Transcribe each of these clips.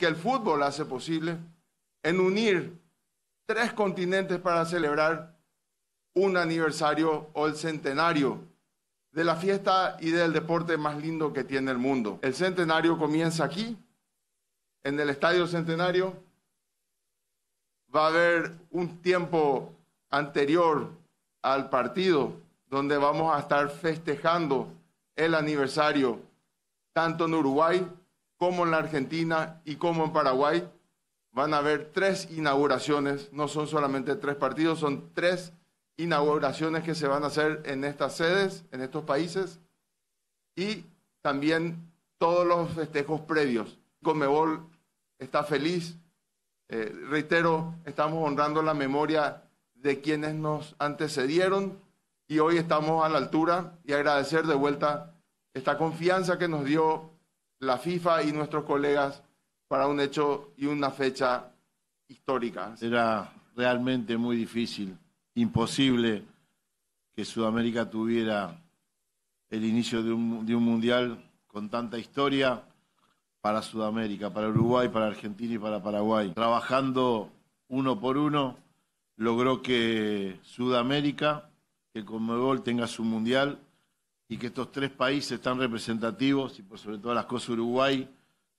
que el fútbol hace posible en unir tres continentes para celebrar un aniversario o el centenario de la fiesta y del deporte más lindo que tiene el mundo. El centenario comienza aquí, en el Estadio Centenario. Va a haber un tiempo anterior al partido donde vamos a estar festejando el aniversario tanto en Uruguay como en la Argentina y como en Paraguay, van a haber tres inauguraciones, no son solamente tres partidos, son tres inauguraciones que se van a hacer en estas sedes, en estos países, y también todos los festejos previos. Comebol está feliz, eh, reitero, estamos honrando la memoria de quienes nos antecedieron y hoy estamos a la altura y agradecer de vuelta esta confianza que nos dio la FIFA y nuestros colegas para un hecho y una fecha histórica. Era realmente muy difícil, imposible que Sudamérica tuviera el inicio de un, mundial con tanta historia para Sudamérica, para Uruguay, para Argentina y para Paraguay. Trabajando uno por uno, logró que Sudamérica, que Conmebol tenga su mundial y que estos tres países tan representativos, y por sobre todas las cosas Uruguay,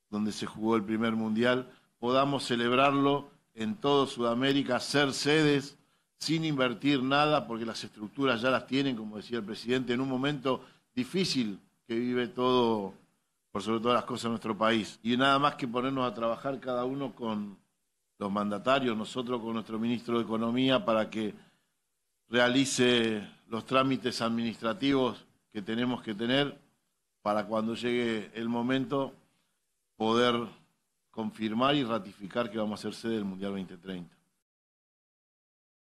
donde se jugó el primer mundial, podamos celebrarlo en todo Sudamérica, ser sedes sin invertir nada, porque las estructuras ya las tienen, como decía el presidente, en un momento difícil que vive todo, por sobre todas las cosas, nuestro país. Y nada más que ponernos a trabajar cada uno con los mandatarios, nosotros con nuestro ministro de Economía, para que realice los trámites administrativos que tenemos que tener para cuando llegue el momento poder confirmar y ratificar que vamos a ser sede del Mundial 2030.